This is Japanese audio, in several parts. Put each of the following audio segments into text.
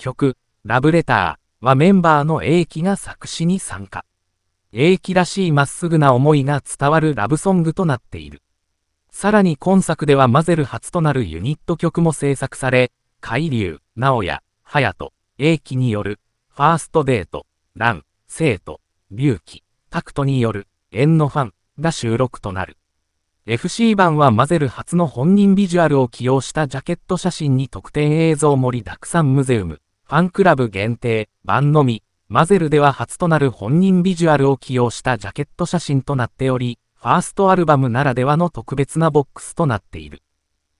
曲、ラブレターはメンバーの英気が作詞に参加。英気らしいまっすぐな思いが伝わるラブソングとなっている。さらに今作ではマゼル初となるユニット曲も制作され、海流、直也、隼人、英気による、ファーストデート、ラン、生徒、隆起、タクトによる、縁のファンが収録となる。FC 版はマゼル初の本人ビジュアルを起用したジャケット写真に特典映像盛りだくさんムゼウム。ファンクラブ限定、版のみ、マゼルでは初となる本人ビジュアルを起用したジャケット写真となっており、ファーストアルバムならではの特別なボックスとなっている。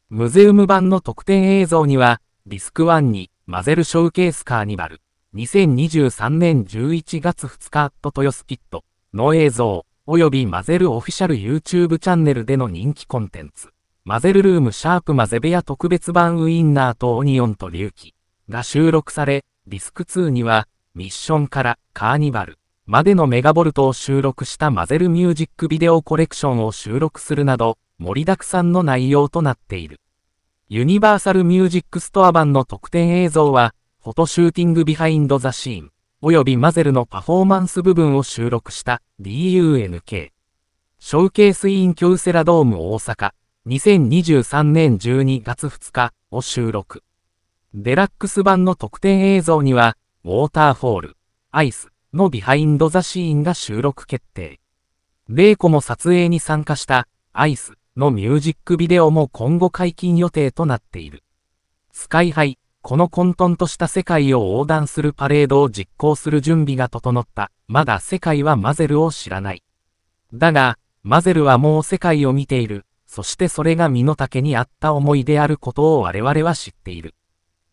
ムゼウム版の特典映像には、ディスク1に、マゼルショーケースカーニバル、2023年11月2日と豊洲キットの映像、及びマゼルオフィシャル YouTube チャンネルでの人気コンテンツ、マゼルルームシャープマゼベア特別版ウインナーとオニオンと隆起。が収録され、ディスク2には、ミッションからカーニバルまでのメガボルトを収録したマゼルミュージックビデオコレクションを収録するなど、盛りだくさんの内容となっている。ユニバーサルミュージックストア版の特典映像は、フォトシューティングビハインドザシーン、およびマゼルのパフォーマンス部分を収録した DUNK。ショーケースインキューセラドーム大阪、2023年12月2日を収録。デラックス版の特典映像には、ウォーターフォール、アイスのビハインドザシーンが収録決定。レイコも撮影に参加したアイスのミュージックビデオも今後解禁予定となっている。スカイハイ、この混沌とした世界を横断するパレードを実行する準備が整った。まだ世界はマゼルを知らない。だが、マゼルはもう世界を見ている。そしてそれが身の丈に合った思いであることを我々は知っている。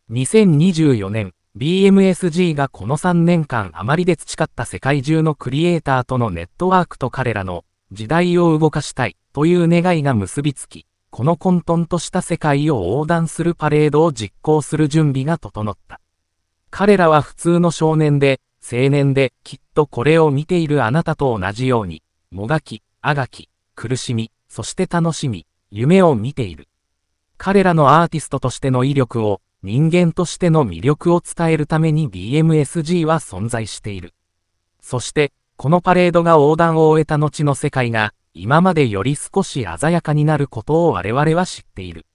2024年、BMSG がこの3年間余りで培った世界中のクリエイターとのネットワークと彼らの時代を動かしたいという願いが結びつき、この混沌とした世界を横断するパレードを実行する準備が整った。彼らは普通の少年で、青年で、きっとこれを見ているあなたと同じように、もがき、あがき、苦しみ、そして楽しみ、夢を見ている。彼らのアーティストとしての威力を、人間としての魅力を伝えるために BMSG は存在している。そして、このパレードが横断を終えた後の世界が、今までより少し鮮やかになることを我々は知っている。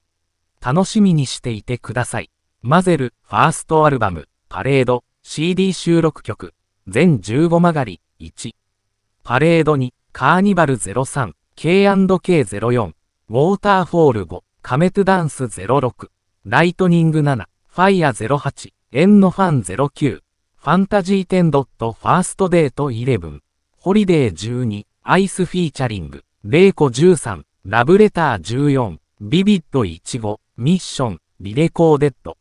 楽しみにしていてください。マゼル、ファーストアルバム、パレード、CD 収録曲、全15曲がり、1。パレード2、カーニバル03、K&K04、ウォーターフォール5、カメトゥダンス06。ライトニング7、ファイア08、円のファン09、ファンタジー10ドットファーストデート11、ホリデー12、アイスフィーチャリング、レイコ13、ラブレター14、ビビッド15、ミッション、リレコーデッド。